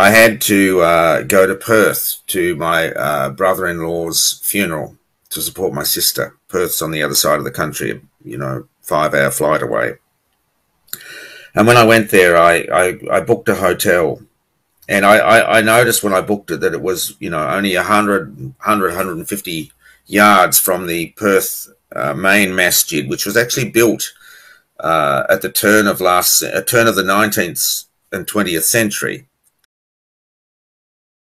I had to uh, go to Perth to my uh, brother-in-law's funeral to support my sister. Perth's on the other side of the country, you know, five-hour flight away. And when I went there, I, I, I booked a hotel. And I, I, I, noticed when I booked it that it was, you know, only 100, 100 150 yards from the Perth uh, main masjid, which was actually built uh, at the turn of last, uh, turn of the 19th and 20th century.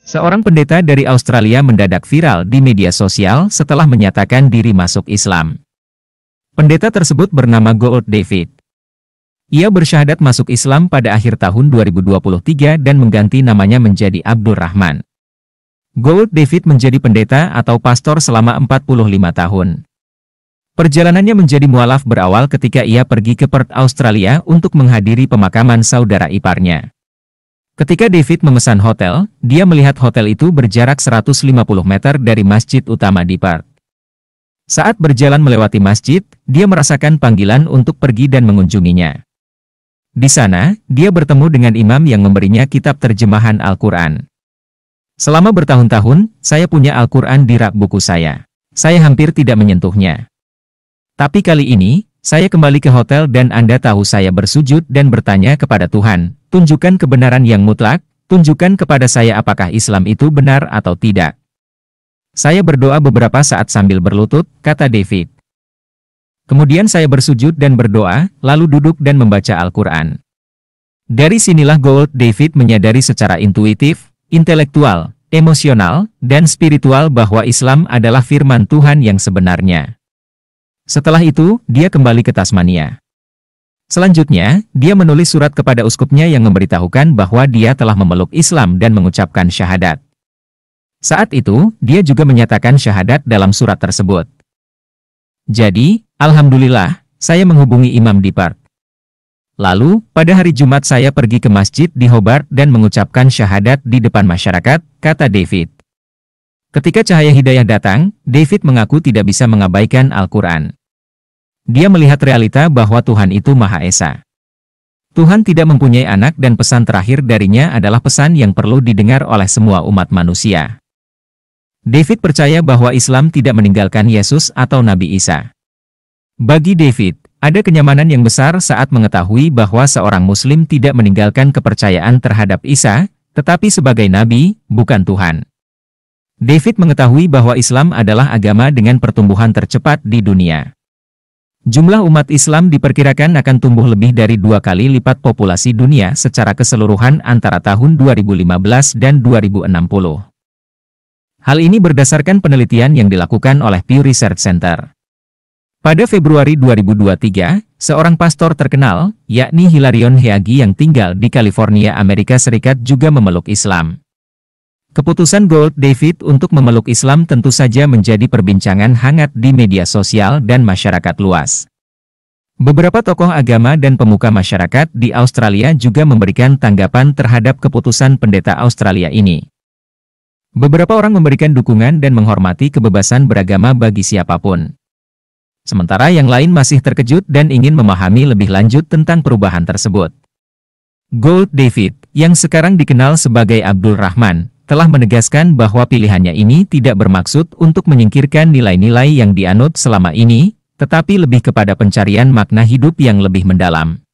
Seorang pendeta dari Australia mendadak viral di media sosial setelah menyatakan diri masuk Islam. Pendeta tersebut bernama Gold David. Ia bersyahadat masuk Islam pada akhir tahun 2023 dan mengganti namanya menjadi Abdul Rahman. Gold David menjadi pendeta atau pastor selama 45 tahun. Perjalanannya menjadi mualaf berawal ketika ia pergi ke Perth, Australia untuk menghadiri pemakaman saudara iparnya. Ketika David memesan hotel, dia melihat hotel itu berjarak 150 meter dari masjid utama di park. Saat berjalan melewati masjid, dia merasakan panggilan untuk pergi dan mengunjunginya. Di sana, dia bertemu dengan imam yang memberinya kitab terjemahan Al-Quran. Selama bertahun-tahun, saya punya Al-Quran di rak buku saya. Saya hampir tidak menyentuhnya. Tapi kali ini, saya kembali ke hotel dan Anda tahu saya bersujud dan bertanya kepada Tuhan, Tunjukkan kebenaran yang mutlak, tunjukkan kepada saya apakah Islam itu benar atau tidak. Saya berdoa beberapa saat sambil berlutut, kata David. Kemudian saya bersujud dan berdoa, lalu duduk dan membaca Al-Quran. Dari sinilah Gold David menyadari secara intuitif, intelektual, emosional, dan spiritual bahwa Islam adalah firman Tuhan yang sebenarnya. Setelah itu, dia kembali ke Tasmania. Selanjutnya, dia menulis surat kepada uskupnya yang memberitahukan bahwa dia telah memeluk Islam dan mengucapkan syahadat. Saat itu, dia juga menyatakan syahadat dalam surat tersebut. Jadi, Alhamdulillah, saya menghubungi Imam di Park. Lalu, pada hari Jumat saya pergi ke masjid di Hobart dan mengucapkan syahadat di depan masyarakat, kata David. Ketika cahaya hidayah datang, David mengaku tidak bisa mengabaikan Al-Quran. Dia melihat realita bahwa Tuhan itu Maha Esa. Tuhan tidak mempunyai anak dan pesan terakhir darinya adalah pesan yang perlu didengar oleh semua umat manusia. David percaya bahwa Islam tidak meninggalkan Yesus atau Nabi Isa. Bagi David, ada kenyamanan yang besar saat mengetahui bahwa seorang muslim tidak meninggalkan kepercayaan terhadap Isa, tetapi sebagai nabi, bukan Tuhan. David mengetahui bahwa Islam adalah agama dengan pertumbuhan tercepat di dunia. Jumlah umat Islam diperkirakan akan tumbuh lebih dari dua kali lipat populasi dunia secara keseluruhan antara tahun 2015 dan 2060. Hal ini berdasarkan penelitian yang dilakukan oleh Pew Research Center. Pada Februari 2023, seorang pastor terkenal, yakni Hilarion Heagi yang tinggal di California, Amerika Serikat juga memeluk Islam. Keputusan Gold David untuk memeluk Islam tentu saja menjadi perbincangan hangat di media sosial dan masyarakat luas. Beberapa tokoh agama dan pemuka masyarakat di Australia juga memberikan tanggapan terhadap keputusan pendeta Australia ini. Beberapa orang memberikan dukungan dan menghormati kebebasan beragama bagi siapapun. Sementara yang lain masih terkejut dan ingin memahami lebih lanjut tentang perubahan tersebut. Gold David, yang sekarang dikenal sebagai Abdul Rahman, telah menegaskan bahwa pilihannya ini tidak bermaksud untuk menyingkirkan nilai-nilai yang dianut selama ini, tetapi lebih kepada pencarian makna hidup yang lebih mendalam.